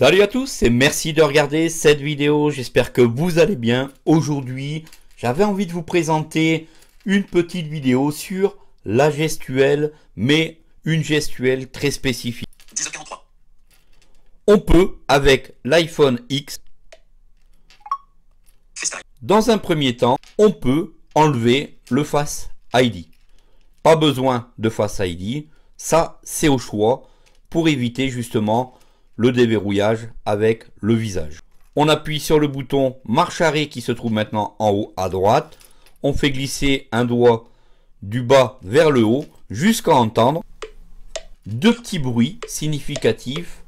Salut à tous et merci de regarder cette vidéo, j'espère que vous allez bien. Aujourd'hui, j'avais envie de vous présenter une petite vidéo sur la gestuelle, mais une gestuelle très spécifique. On peut, avec l'iPhone X, dans un premier temps, on peut enlever le Face ID. Pas besoin de Face ID, ça c'est au choix pour éviter justement le déverrouillage avec le visage. On appuie sur le bouton marche arrêt qui se trouve maintenant en haut à droite. On fait glisser un doigt du bas vers le haut jusqu'à entendre deux petits bruits significatifs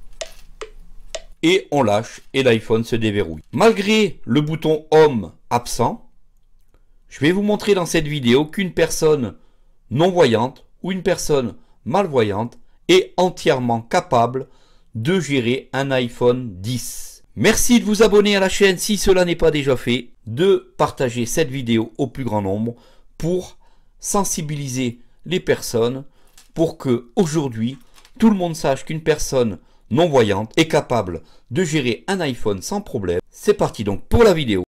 et on lâche et l'iPhone se déverrouille. Malgré le bouton Home absent, je vais vous montrer dans cette vidéo qu'une personne non-voyante ou une personne malvoyante est entièrement capable de gérer un iPhone 10. Merci de vous abonner à la chaîne si cela n'est pas déjà fait, de partager cette vidéo au plus grand nombre pour sensibiliser les personnes pour que aujourd'hui tout le monde sache qu'une personne non-voyante est capable de gérer un iPhone sans problème. C'est parti donc pour la vidéo.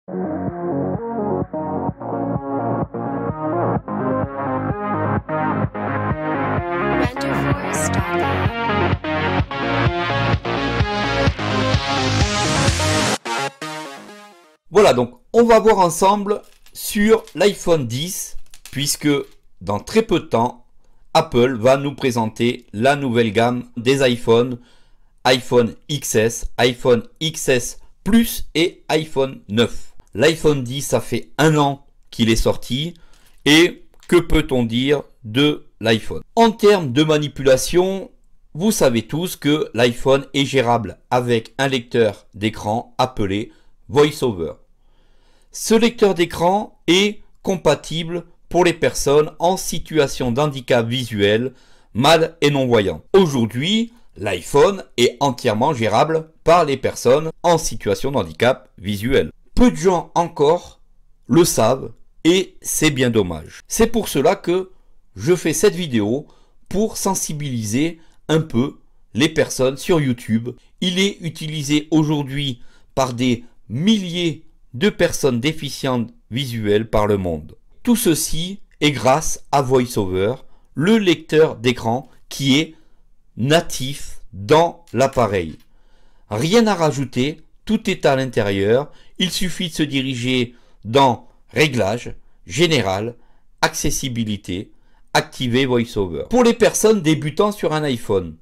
Voilà, donc on va voir ensemble sur l'iPhone 10, puisque dans très peu de temps, Apple va nous présenter la nouvelle gamme des iPhones, iPhone XS, iPhone XS Plus et iPhone 9. L'iPhone 10, ça fait un an qu'il est sorti, et que peut-on dire de l'iPhone En termes de manipulation, vous savez tous que l'iPhone est gérable avec un lecteur d'écran appelé VoiceOver. Ce lecteur d'écran est compatible pour les personnes en situation d'handicap visuel, mal et non-voyants. Aujourd'hui, l'iPhone est entièrement gérable par les personnes en situation d'handicap visuel. Peu de gens encore le savent et c'est bien dommage. C'est pour cela que je fais cette vidéo pour sensibiliser un peu les personnes sur YouTube. Il est utilisé aujourd'hui par des milliers de personnes déficientes visuelles par le monde. Tout ceci est grâce à VoiceOver, le lecteur d'écran qui est natif dans l'appareil. Rien à rajouter, tout est à l'intérieur, il suffit de se diriger dans Réglages, Général, Accessibilité, Activer VoiceOver. Pour les personnes débutant sur un iPhone,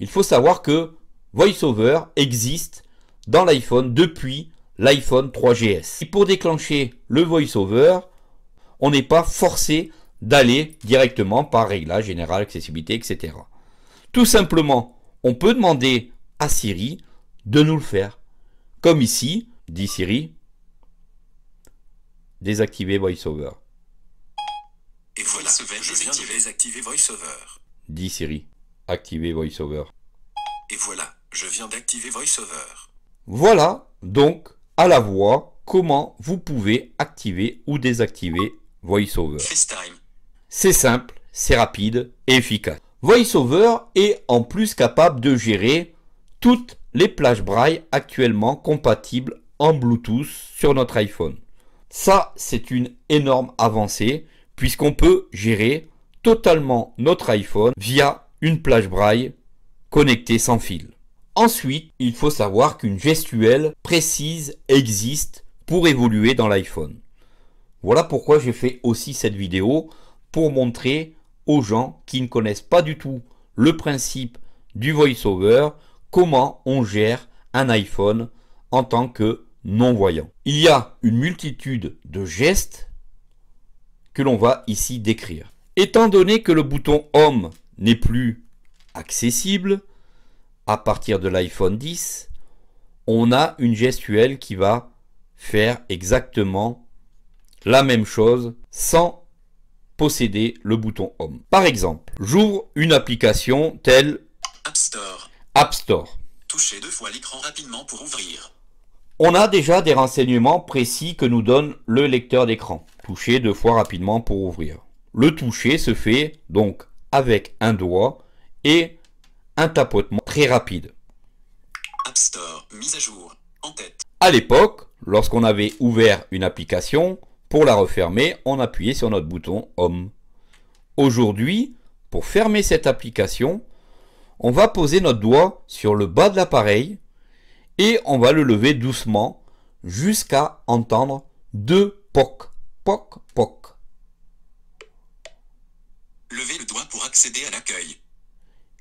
il faut savoir que VoiceOver existe dans l'iPhone depuis l'iPhone 3GS. Et pour déclencher le VoiceOver, on n'est pas forcé d'aller directement par réglage général, accessibilité, etc. Tout simplement, on peut demander à Siri de nous le faire. Comme ici, dit Siri, désactiver VoiceOver. Et voilà, je viens désactiver VoiceOver. Dit Siri, activer VoiceOver. Et voilà, je viens d'activer VoiceOver. Voilà, donc à la voix comment vous pouvez activer ou désactiver VoiceOver. C'est simple, c'est rapide et efficace. VoiceOver est en plus capable de gérer toutes les plages braille actuellement compatibles en Bluetooth sur notre iPhone. Ça, c'est une énorme avancée puisqu'on peut gérer totalement notre iPhone via une plage braille connectée sans fil. Ensuite, il faut savoir qu'une gestuelle précise existe pour évoluer dans l'iPhone. Voilà pourquoi j'ai fait aussi cette vidéo pour montrer aux gens qui ne connaissent pas du tout le principe du voiceover comment on gère un iPhone en tant que non-voyant. Il y a une multitude de gestes que l'on va ici décrire. Étant donné que le bouton Home n'est plus accessible, à partir de l'iPhone 10, on a une gestuelle qui va faire exactement la même chose sans posséder le bouton Home. Par exemple, j'ouvre une application telle App Store. App Store. Toucher deux fois l'écran rapidement pour ouvrir. On a déjà des renseignements précis que nous donne le lecteur d'écran. Toucher deux fois rapidement pour ouvrir. Le toucher se fait donc avec un doigt et un tapotement rapide. à À l'époque, lorsqu'on avait ouvert une application, pour la refermer, on appuyait sur notre bouton Home. Aujourd'hui, pour fermer cette application, on va poser notre doigt sur le bas de l'appareil et on va le lever doucement jusqu'à entendre deux poc, poc, poc. Levez le doigt pour accéder à l'accueil.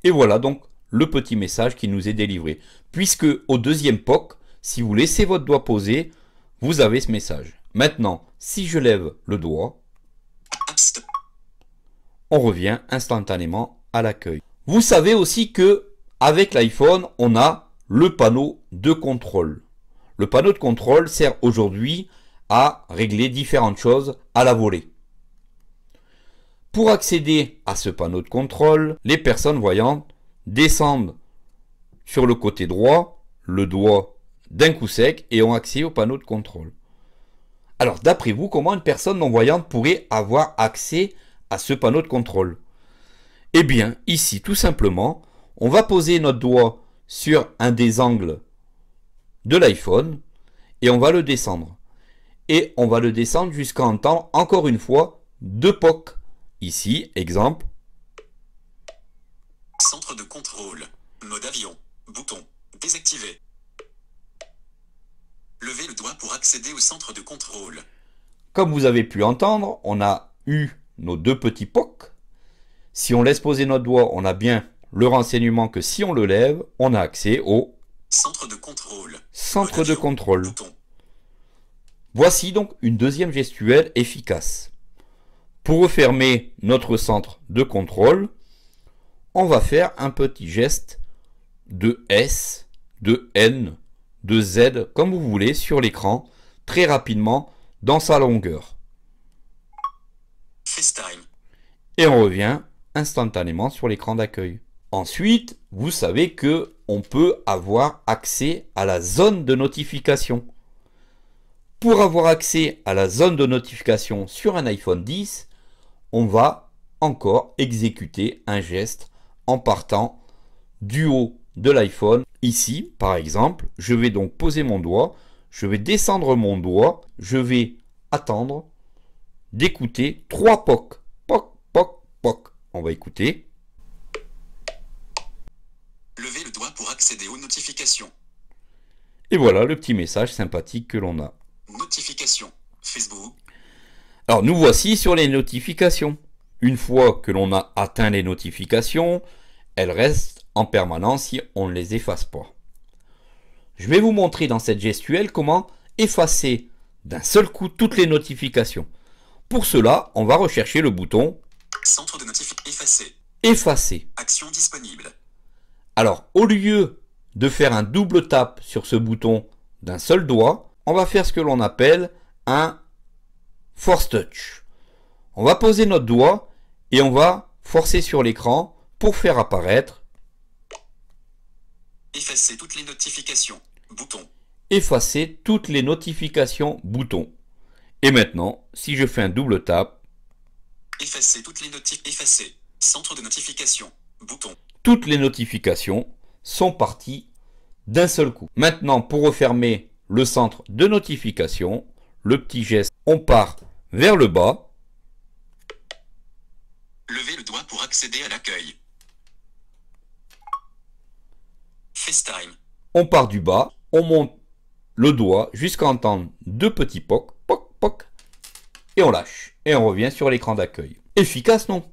Et voilà donc, le petit message qui nous est délivré. Puisque au deuxième POC, si vous laissez votre doigt posé, vous avez ce message. Maintenant, si je lève le doigt, on revient instantanément à l'accueil. Vous savez aussi que avec l'iPhone, on a le panneau de contrôle. Le panneau de contrôle sert aujourd'hui à régler différentes choses à la volée. Pour accéder à ce panneau de contrôle, les personnes voyantes descendent sur le côté droit, le doigt d'un coup sec et ont accès au panneau de contrôle. Alors d'après vous, comment une personne non-voyante pourrait avoir accès à ce panneau de contrôle Eh bien, ici, tout simplement, on va poser notre doigt sur un des angles de l'iPhone et on va le descendre. Et on va le descendre jusqu'à entendre encore une fois deux POC. Ici, exemple, Centre de contrôle. Mode avion. Bouton. Désactivé. Levez le doigt pour accéder au centre de contrôle. Comme vous avez pu entendre on a eu nos deux petits pocs. Si on laisse poser notre doigt, on a bien le renseignement que si on le lève, on a accès au centre de contrôle. Centre de contrôle. Voici donc une deuxième gestuelle efficace. Pour refermer notre centre de contrôle, on va faire un petit geste de S, de N, de Z, comme vous voulez, sur l'écran, très rapidement, dans sa longueur. Et on revient instantanément sur l'écran d'accueil. Ensuite, vous savez que on peut avoir accès à la zone de notification. Pour avoir accès à la zone de notification sur un iPhone 10, on va encore exécuter un geste en partant du haut de l'iPhone. Ici, par exemple, je vais donc poser mon doigt, je vais descendre mon doigt, je vais attendre d'écouter trois pocs. Poc, poc, poc. On va écouter. Levez le doigt pour accéder aux notifications. Et voilà le petit message sympathique que l'on a. Notifications. Facebook. Alors nous voici sur les notifications. Une fois que l'on a atteint les notifications, elles restent en permanence si on ne les efface pas. Je vais vous montrer dans cette gestuelle comment effacer d'un seul coup toutes les notifications. Pour cela, on va rechercher le bouton Centre de notification effacer. Effacer. Action disponible. Alors, au lieu de faire un double tap sur ce bouton d'un seul doigt, on va faire ce que l'on appelle un force touch. On va poser notre doigt et on va forcer sur l'écran pour faire apparaître effacer toutes les notifications bouton effacer toutes les notifications bouton et maintenant si je fais un double tap effacer toutes les notifications effacer centre de notification bouton toutes les notifications sont parties d'un seul coup maintenant pour refermer le centre de notification le petit geste on part vers le bas doigt pour accéder à l'accueil. On part du bas, on monte le doigt jusqu'à entendre deux petits pocs, poc, poc, et on lâche. Et on revient sur l'écran d'accueil. Efficace, non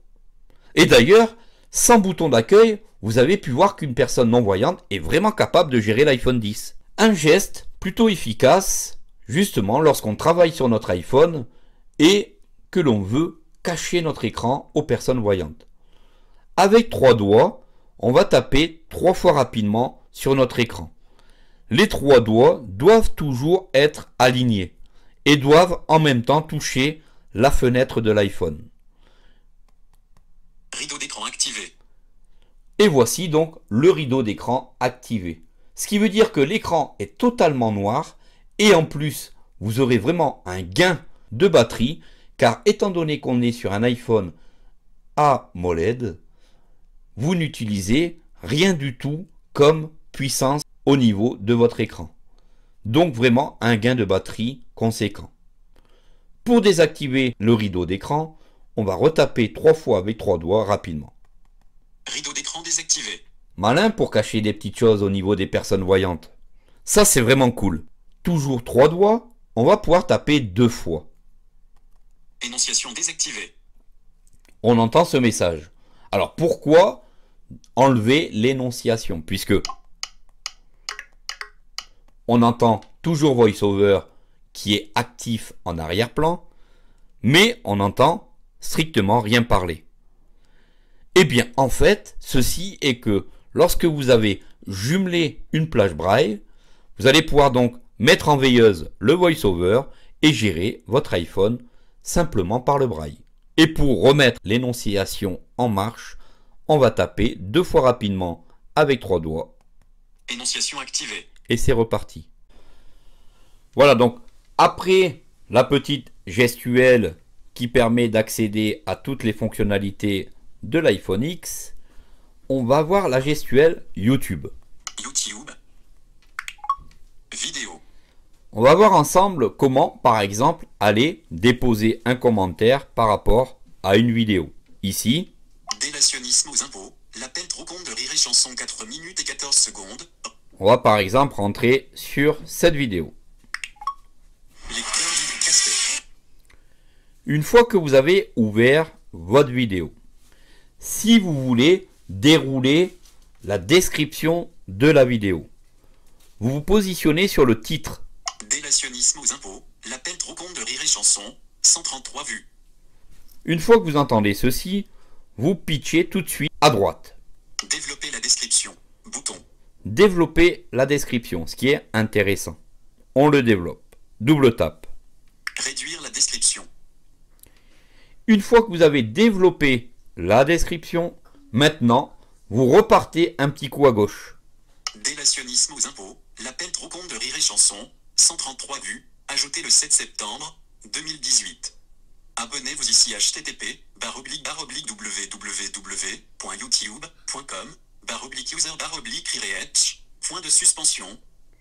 Et d'ailleurs, sans bouton d'accueil, vous avez pu voir qu'une personne non-voyante est vraiment capable de gérer l'iPhone 10. Un geste plutôt efficace, justement, lorsqu'on travaille sur notre iPhone et que l'on veut cacher notre écran aux personnes voyantes. Avec trois doigts, on va taper trois fois rapidement sur notre écran. Les trois doigts doivent toujours être alignés et doivent en même temps toucher la fenêtre de l'iPhone. Rideau d'écran activé. Et voici donc le rideau d'écran activé. Ce qui veut dire que l'écran est totalement noir et en plus, vous aurez vraiment un gain de batterie car étant donné qu'on est sur un iPhone AMOLED, vous n'utilisez rien du tout comme puissance au niveau de votre écran. Donc vraiment un gain de batterie conséquent. Pour désactiver le rideau d'écran, on va retaper trois fois avec trois doigts rapidement. Rideau d'écran désactivé. Malin pour cacher des petites choses au niveau des personnes voyantes. Ça c'est vraiment cool. Toujours trois doigts, on va pouvoir taper deux fois. Énonciation désactivée. On entend ce message. Alors pourquoi enlever l'énonciation Puisque on entend toujours VoiceOver qui est actif en arrière-plan, mais on entend strictement rien parler. Eh bien, en fait, ceci est que lorsque vous avez jumelé une plage braille, vous allez pouvoir donc mettre en veilleuse le VoiceOver et gérer votre iPhone simplement par le braille. Et pour remettre l'énonciation en marche, on va taper deux fois rapidement avec trois doigts. Énonciation activée. Et c'est reparti. Voilà donc, après la petite gestuelle qui permet d'accéder à toutes les fonctionnalités de l'iPhone X, on va voir la gestuelle YouTube. YouTube, on va voir ensemble comment, par exemple, aller déposer un commentaire par rapport à une vidéo. Ici. On va par exemple rentrer sur cette vidéo. Une fois que vous avez ouvert votre vidéo, si vous voulez dérouler la description de la vidéo, vous vous positionnez sur le titre Délationnisme aux impôts, l'appel trop con de rire et chanson, 133 vues. Une fois que vous entendez ceci, vous pitchez tout de suite à droite. Développer la description. Bouton. Développer la description, ce qui est intéressant. On le développe. Double tape. Réduire la description. Une fois que vous avez développé la description, maintenant, vous repartez un petit coup à gauche. Délationnisme aux impôts, l'appel trop con de rire et chanson, 133 vues, ajouté le 7 septembre 2018. Abonnez-vous ici http www.youtube.com user baroblique point de suspension.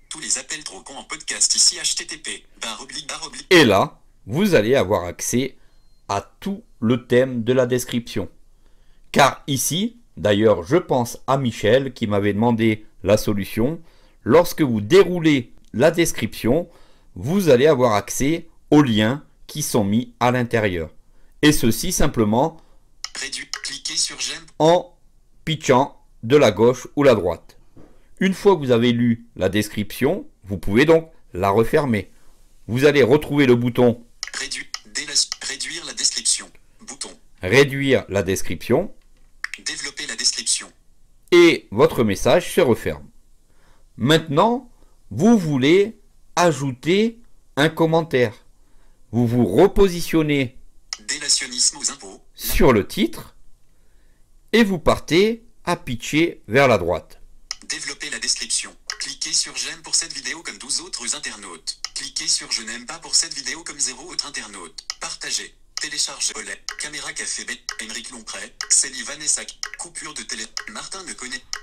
Tous les appels trop en podcast ici http Et là, vous allez avoir accès à tout le thème de la description. Car ici, d'ailleurs, je pense à Michel qui m'avait demandé la solution. Lorsque vous déroulez la description, vous allez avoir accès aux liens qui sont mis à l'intérieur. Et ceci simplement en pitchant de la gauche ou la droite. Une fois que vous avez lu la description, vous pouvez donc la refermer. Vous allez retrouver le bouton Réduire la description. Bouton. Réduire la description. Développer la description. Et votre message se referme. Maintenant, vous voulez ajouter un commentaire. Vous vous repositionnez aux impôts. sur le titre et vous partez à pitcher vers la droite. Développer la description. Cliquez sur j'aime pour cette vidéo comme 12 autres internautes. Cliquez sur je n'aime pas pour cette vidéo comme 0 autres internautes Partagez. Télécharge Olet, Caméra Café B, Émeric Lompré, Célie Vanessac, Coupure de télé, Martin Ne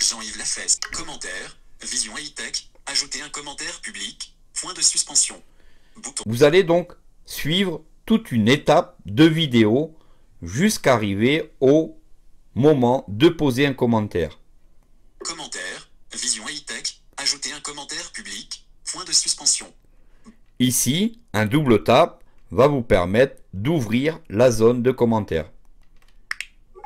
Jean-Yves Lafesse, Commentaire, Vision hightech tech Ajouter un commentaire public. Point de suspension. Vous allez donc suivre toute une étape de vidéo jusqu'à arriver au moment de poser un commentaire. Commentaire, vision ajouter un commentaire public, point de suspension. Ici, un double tap va vous permettre d'ouvrir la zone de commentaires.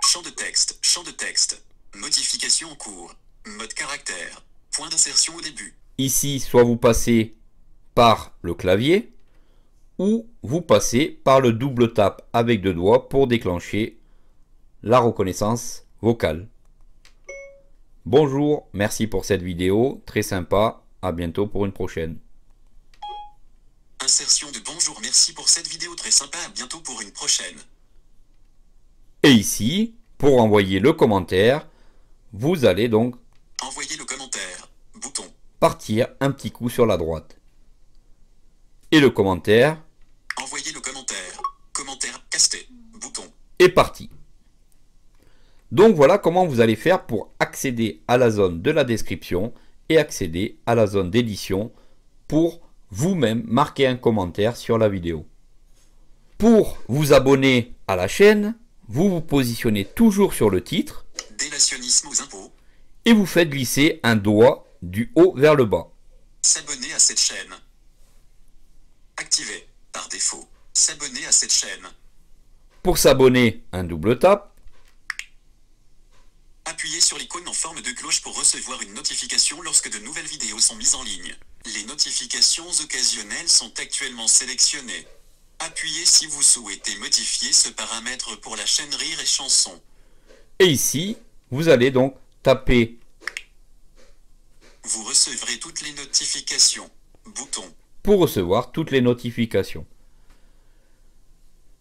Champ de texte, champ de texte, modification en cours, mode caractère, point d'insertion au début, Ici, soit vous passez par le clavier ou vous passez par le double tap avec deux doigts pour déclencher la reconnaissance vocale. Bonjour, merci pour cette vidéo, très sympa, à bientôt pour une prochaine. Insertion de bonjour, merci pour cette vidéo très sympa, à bientôt pour une prochaine. Et ici, pour envoyer le commentaire, vous allez donc partir un petit coup sur la droite. Et le commentaire. Envoyez le commentaire. Commentaire Bouton. et parti. Donc voilà comment vous allez faire pour accéder à la zone de la description et accéder à la zone d'édition pour vous-même marquer un commentaire sur la vidéo. Pour vous abonner à la chaîne, vous vous positionnez toujours sur le titre. Et vous faites glisser un doigt du haut vers le bas. S'abonner à cette chaîne. Activer, par défaut, s'abonner à cette chaîne. Pour s'abonner, un double tap. Appuyez sur l'icône en forme de cloche pour recevoir une notification lorsque de nouvelles vidéos sont mises en ligne. Les notifications occasionnelles sont actuellement sélectionnées. Appuyez si vous souhaitez modifier ce paramètre pour la chaîne Rire et Chanson. Et ici, vous allez donc taper vous recevrez toutes les notifications. Bouton. Pour recevoir toutes les notifications.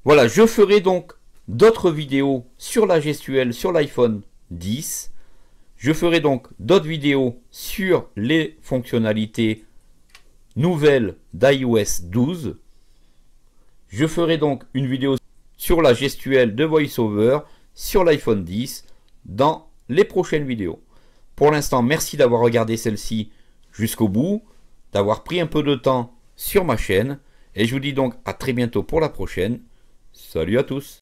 Voilà, je ferai donc d'autres vidéos sur la gestuelle sur l'iPhone 10. Je ferai donc d'autres vidéos sur les fonctionnalités nouvelles d'iOS 12. Je ferai donc une vidéo sur la gestuelle de VoiceOver sur l'iPhone 10 dans les prochaines vidéos. Pour l'instant, merci d'avoir regardé celle-ci jusqu'au bout, d'avoir pris un peu de temps sur ma chaîne, et je vous dis donc à très bientôt pour la prochaine. Salut à tous